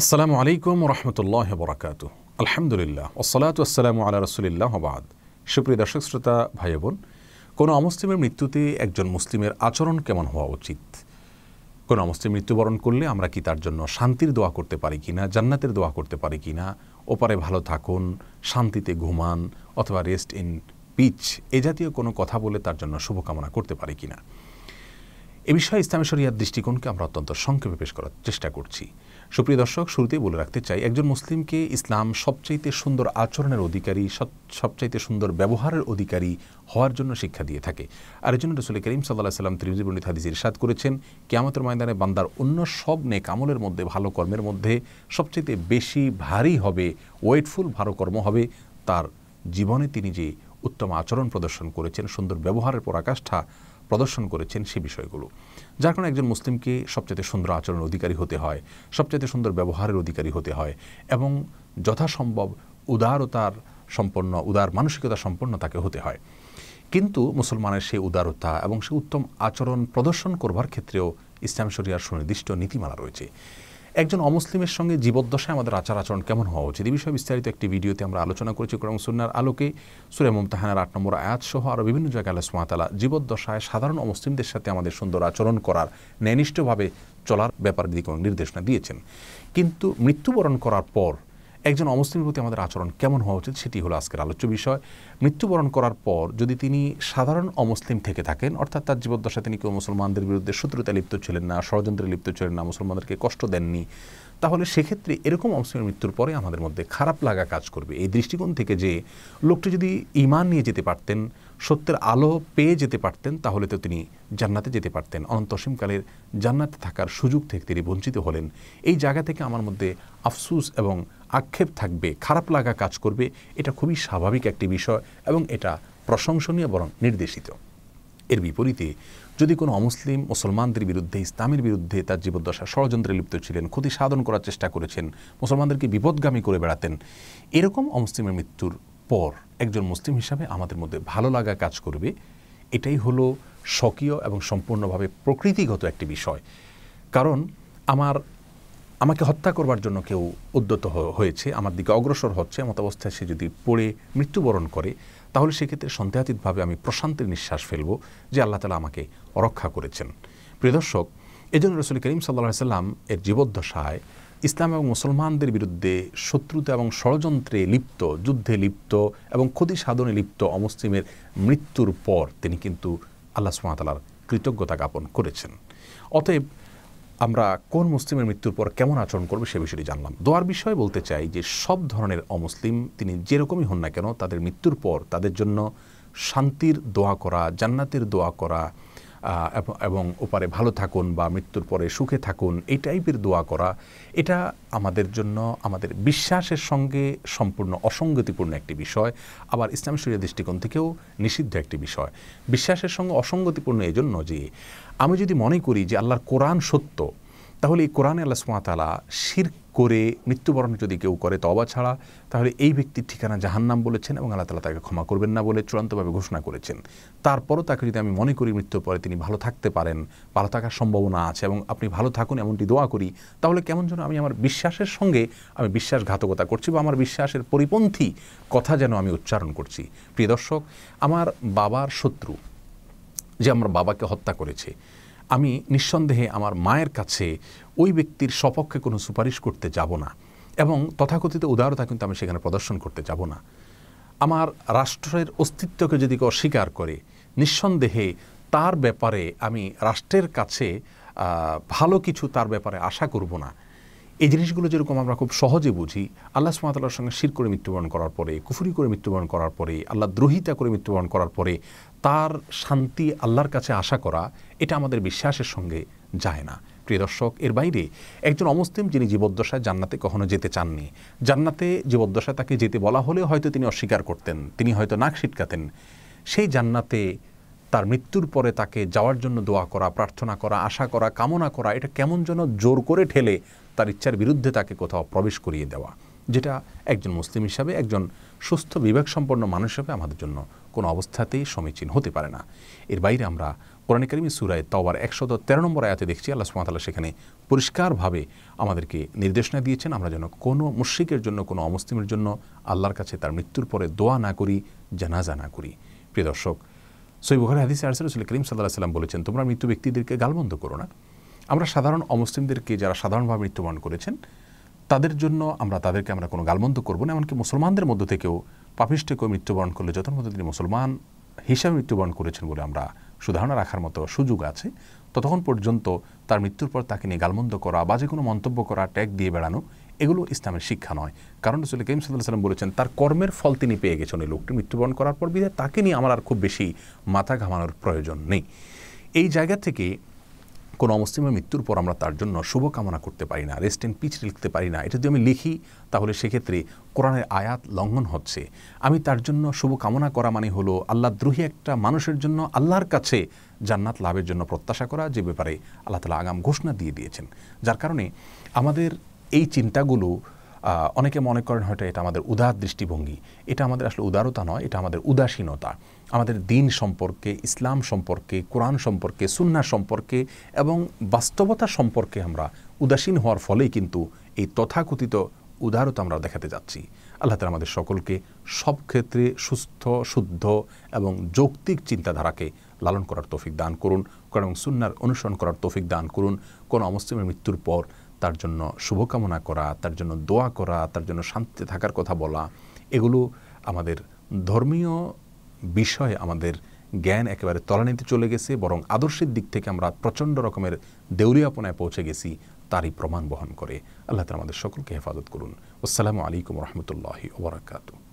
আসসালামু আলাইকুম রহমতুল্লাহ বরাকাত আলহামদুলিল্লাহ ওসলাত আসসালামু আল্লাহ রসুলিল্লাহ বাদ সুপ্রিয় দর্শক শ্রোতা ভাই বোন কোনো অমুসলিমের মৃত্যুতে একজন মুসলিমের আচরণ কেমন হওয়া উচিত কোনো অমুসলিম মৃত্যুবরণ করলে আমরা কি তার জন্য শান্তির দোয়া করতে পারি কি না জান্নাতের দোয়া করতে পারি কি না ওপারে ভালো থাকুন শান্তিতে ঘুমান অথবা রেস্ট ইন পিচ এ জাতীয় কোনো কথা বলে তার জন্য শুভকামনা করতে পারি কি না এ বিষয়ে ইসলামী শরিয়ার দৃষ্টিকোণকে আমরা অত্যন্ত সংক্ষেপে পেশ করার চেষ্টা করছি সুপ্রিয় দর্শক শুরুতেই বলে রাখতে চাই একজন মুসলিমকে ইসলাম সবচাইতে সুন্দর আচরণের অধিকারী সবচাইতে সুন্দর ব্যবহারের অধিকারী হওয়ার জন্য শিক্ষা দিয়ে থাকে আর জন্য রসুল করিম সাল্লাহ সাল্লাম ত্রিমজি বর্ণিত হাদিস ইরশাদ করেছেন কেয়ামতের ময়দানে বান্দার অন্য সব নেক আমলের মধ্যে ভালো কর্মের মধ্যে সবচাইতে বেশি ভারী হবে ওয়েটফুল ভালো কর্ম হবে তার জীবনে তিনি যে উত্তম আচরণ প্রদর্শন করেছেন সুন্দর ব্যবহারের পরাকাষ্ঠা প্রদর্শন করেছেন সে বিষয়গুলো যার কারণে একজন মুসলিমকে সবচেয়ে সুন্দর আচরণের অধিকারী হতে হয় সবচেয়ে সুন্দর ব্যবহারের অধিকারী হতে হয় এবং যথাসম্ভব উদারতার সম্পন্ন উদার মানসিকতা সম্পন্ন তাকে হতে হয় কিন্তু মুসলমানের সেই উদারতা এবং সে উত্তম আচরণ প্রদর্শন করবার ক্ষেত্রেও ইসলাম শরিয়ার সুনির্দিষ্ট নীতিমালা রয়েছে একজন অমুসলিমের সঙ্গে জীবদ্দশায় আমাদের আচার আচরণ কেমন হওয়া উচিত এই বিষয়ে বিস্তারিত একটি ভিডিওতে আমরা আলোচনা করেছি কোরআন সুন্নার আলোকে সুরে মমতাহানার আট নম্বর আয়াত সহ আরও বিভিন্ন জায়গায় আল্লাহ সুমাতালা জীবদ্দশায় সাধারণ অমুসলিমদের সাথে আমাদের সুন্দর আচরণ করার ন্যায়নিষ্ঠভাবে চলার ব্যাপারে দিকে নির্দেশনা দিয়েছেন কিন্তু মৃত্যুবরণ করার পর একজন অমুসলিমের প্রতি আমাদের আচরণ কেমন হওয়া উচিত সেটি হলো আজকের আলোচ্য বিষয় মৃত্যুবরণ করার পর যদি তিনি সাধারণ অমুসলিম থেকে থাকেন অর্থাৎ তার জীবদ্দশায় তিনি কেউ মুসলমানদের বিরুদ্ধে শত্রুতা লিপ্ত ছিলেন না ষড়যন্ত্রে লিপ্ত ছিলেন না মুসলমানদেরকে কষ্ট দেননি তাহলে সেক্ষেত্রে এরকম অমুসলিমের মৃত্যুর পরে আমাদের মধ্যে খারাপ লাগা কাজ করবে এই দৃষ্টিকোণ থেকে যে লোকটি যদি ইমান নিয়ে যেতে পারতেন সত্যের আলো পেয়ে যেতে পারতেন তাহলে তো তিনি জান্নাতে যেতে পারতেন অনন্তসীমকালের জান্নাতে থাকার সুযোগ থেকে তিনি বঞ্চিত হলেন এই জায়গা থেকে আমার মধ্যে আফসুস এবং আক্ষেপ থাকবে খারাপ লাগা কাজ করবে এটা খুবই স্বাভাবিক একটি বিষয় এবং এটা প্রশংসনীয় বরং নির্দেশিত এর বিপরীতে যদি কোনো অমুসলিম মুসলমানদের বিরুদ্ধে ইসলামের বিরুদ্ধে তার জীবদ্দশা ষড়যন্ত্রে লিপ্ত ছিলেন ক্ষতি সাধন করার চেষ্টা করেছেন মুসলমানদেরকে বিপদগামী করে বেড়াতেন এরকম অমুসলিমের মৃত্যুর পর একজন মুসলিম হিসাবে আমাদের মধ্যে ভালো লাগা কাজ করবে এটাই হলো স্বকীয় এবং সম্পূর্ণভাবে প্রকৃতিগত একটি বিষয় কারণ আমার আমাকে হত্যা করবার জন্য কেউ উদ্যত হয়েছে আমার দিকে অগ্রসর হচ্ছে এমত অবস্থায় সে যদি পড়ে মৃত্যুবরণ করে তাহলে সেক্ষেত্রে সন্দেহাতীতভাবে আমি প্রশান্তির নিঃশ্বাস ফেলব যে আল্লাহ তালা আমাকে রক্ষা করেছেন প্রিয় দর্শক এজন্য রসুল করিম সাল্লা সাল্লাম এর জীবদ্দশায় ইসলাম এবং মুসলমানদের বিরুদ্ধে শত্রুতা এবং ষড়যন্ত্রে লিপ্ত যুদ্ধে লিপ্ত এবং ক্ষতি সাধনে লিপ্ত অমুসলিমের মৃত্যুর পর তিনি কিন্তু আল্লাহ সুমাতালার কৃতজ্ঞতা জ্ঞাপন করেছেন অতএব আমরা কোন মুসলিমের মৃত্যুর পর কেমন আচরণ করবো সে বিষয়টি জানলাম দোয়ার বিষয়ে বলতে চাই যে সব ধরনের অমুসলিম তিনি যেরকমই হন না কেন তাদের মৃত্যুর পর তাদের জন্য শান্তির দোয়া করা জান্নাতের দোয়া করা এবং ওপারে ভালো থাকুন বা মৃত্যুর পরে সুখে থাকুন এই টাইপের দোয়া করা এটা আমাদের জন্য আমাদের বিশ্বাসের সঙ্গে সম্পূর্ণ অসঙ্গতিপূর্ণ একটি বিষয় আবার ইসলাম শরীয় দৃষ্টিকোণ থেকেও নিষিদ্ধ একটি বিষয় বিশ্বাসের সঙ্গে অসঙ্গতিপূর্ণ এজন্য যে আমি যদি মনে করি যে আল্লাহর কোরআন সত্য তাহলে এই কোরআনে আল্লাহ সুমাতালা শির করে মৃত্যুবরণ যদি কেউ করে তবা ছাড়া তাহলে এই ব্যক্তির ঠিকানা জাহান্নাম বলেছেন এবং আল্লাহ তালা তাকে ক্ষমা করবেন না বলে চূড়ান্তভাবে ঘোষণা করেছেন তারপরও তাকে যদি আমি মনে করি মৃত্যুর পরে তিনি ভালো থাকতে পারেন ভালো থাকার সম্ভাবনা আছে এবং আপনি ভালো থাকুন এমনটি দোয়া করি তাহলে কেমন যেন আমি আমার বিশ্বাসের সঙ্গে আমি বিশ্বাসঘাতকতা করছি বা আমার বিশ্বাসের পরিপন্থী কথা যেন আমি উচ্চারণ করছি প্রিয় দর্শক আমার বাবার শত্রু যে আমার বাবাকে হত্যা করেছে আমি নিঃসন্দেহে আমার মায়ের কাছে ওই ব্যক্তির স্বপক্ষে কোনো সুপারিশ করতে যাব না এবং তথাকথিত উদারতা কিন্তু আমি সেখানে প্রদর্শন করতে যাব না আমার রাষ্ট্রের অস্তিত্বকে যদি কেউ অস্বীকার করে নিঃসন্দেহে তার ব্যাপারে আমি রাষ্ট্রের কাছে ভালো কিছু তার ব্যাপারে আশা করব না এই জিনিসগুলো যেরকম আমরা খুব সহজে বুঝি আল্লাহ সুমাতার সঙ্গে শির করে মৃত্যুবরণ করার পরে কুফুরি করে মৃত্যুবরণ করার পরে আল্লাহ দ্রোহিতা করে মৃত্যুবরণ করার পরে তার শান্তি আল্লাহর কাছে আশা করা এটা আমাদের বিশ্বাসের সঙ্গে যায় না প্রিয় দর্শক এর বাইরে একজন অমুসলিম যিনি জীবদ্দশায় জান্নাতে কখনো যেতে চাননি জান্নাতে জীবদ্দশায় তাকে যেতে বলা হলে হয়তো তিনি অস্বীকার করতেন তিনি হয়তো নাক সিটকাতেন সেই জান্নাতে তার মৃত্যুর পরে তাকে যাওয়ার জন্য দোয়া করা প্রার্থনা করা আশা করা কামনা করা এটা কেমন যেন জোর করে ঠেলে তার ইচ্ছার বিরুদ্ধে তাকে কোথাও প্রবেশ করিয়ে দেওয়া যেটা একজন মুসলিম হিসাবে একজন সুস্থ বিবেক সম্পন্ন মানুষ হিসাবে আমাদের জন্য কোনো অবস্থাতেই সমীচীন হতে পারে না এর বাইরে আমরা কোরআন করিমি সুরায় তওবার একশত তেরো নম্বর আয়াতে দেখছি আল্লাহ সুমাতাল্লাহ সেখানে পরিষ্কারভাবে আমাদেরকে নির্দেশনা দিয়েছেন আমরা যেন কোনো মুশ্রিকের জন্য কোনো অমুসলিমের জন্য আল্লাহর কাছে তার মৃত্যুর পরে দোয়া না করি জানাজা না করি প্রিয় দর্শক সৈবুখারি হাদিস আরসাল করিম সাল্লাহ সাল্লাম বলেছেন তোমরা মৃত্যু ব্যক্তিদেরকে গালবন্ধ করো না আমরা সাধারণ অমুসলিমদেরকে যারা সাধারণভাবে মৃত্যুবরণ করেছেন তাদের জন্য আমরা তাদেরকে আমরা কোনো গালমন্দ করবো না এমনকি মুসলমানদের মধ্য থেকেও পাপিষ্টকেও মৃত্যুবরণ করলে যথার মধ্যে তিনি মুসলমান হিসাবে মৃত্যুবরণ করেছেন বলে আমরা সুধারণা রাখার মতো সুযোগ আছে ততক্ষণ পর্যন্ত তার মৃত্যুর পর তাকে নিয়ে গালমন্দ করা বা যে কোনো মন্তব্য করা ট্যাগ দিয়ে বেড়ানো এগুলো ইসলামের শিক্ষা নয় কারণ রসুল কেম সাল্লাহ সাল্লাম বলেছেন তার কর্মের ফল তিনি পেয়ে গেছেন এই লোকটি মৃত্যুবরণ করার পর বিধায় তাকে নিয়ে আমার আর খুব বেশি মাথা ঘামানোর প্রয়োজন নেই এই জায়গা থেকে কোনো অমুসলিমের মৃত্যুর পর আমরা তার জন্য শুভকামনা করতে পারি না রেস্ট ইন পিচ লিখতে পারি না এটা যদি আমি লিখি তাহলে সেক্ষেত্রে কোরআনের আয়াত লঙ্ঘন হচ্ছে আমি তার জন্য শুভকামনা করা মানে হলো আল্লাহ দ্রোহী একটা মানুষের জন্য আল্লাহর কাছে জান্নাত লাভের জন্য প্রত্যাশা করা যে ব্যাপারে আল্লাহ তালা আগাম ঘোষণা দিয়ে দিয়েছেন যার কারণে আমাদের এই চিন্তাগুলো অনেকে মনে করেন হয়তো এটা আমাদের উদার দৃষ্টিভঙ্গি এটা আমাদের আসলে উদারতা নয় এটা আমাদের উদাসীনতা আমাদের দিন সম্পর্কে ইসলাম সম্পর্কে কোরআন সম্পর্কে সুন্না সম্পর্কে এবং বাস্তবতা সম্পর্কে আমরা উদাসীন হওয়ার ফলেই কিন্তু এই তথাকথিত উদারতা আমরা দেখাতে যাচ্ছি আল্লাহ তালা আমাদের সকলকে সব ক্ষেত্রে সুস্থ শুদ্ধ এবং যৌক্তিক চিন্তাধারাকে লালন করার তৌফিক দান করুন এবং সুন্নার অনুসরণ করার তৌফিক দান করুন কোনো অমুসলিমের মৃত্যুর পর তার জন্য শুভকামনা করা তার জন্য দোয়া করা তার জন্য শান্তিতে থাকার কথা বলা এগুলো আমাদের ধর্মীয় বিষয়ে আমাদের জ্ঞান একেবারে তলানিতে চলে গেছে বরং আদর্শের দিক থেকে আমরা প্রচণ্ড রকমের দেউলিয়াপনায় পৌঁছে গেছি তারই প্রমাণ বহন করে আল্লাহ তালা আমাদের সকলকে হেফাজত করুন আসসালামু আলাইকুম রহমতুল্লাহি ওবরাকাতু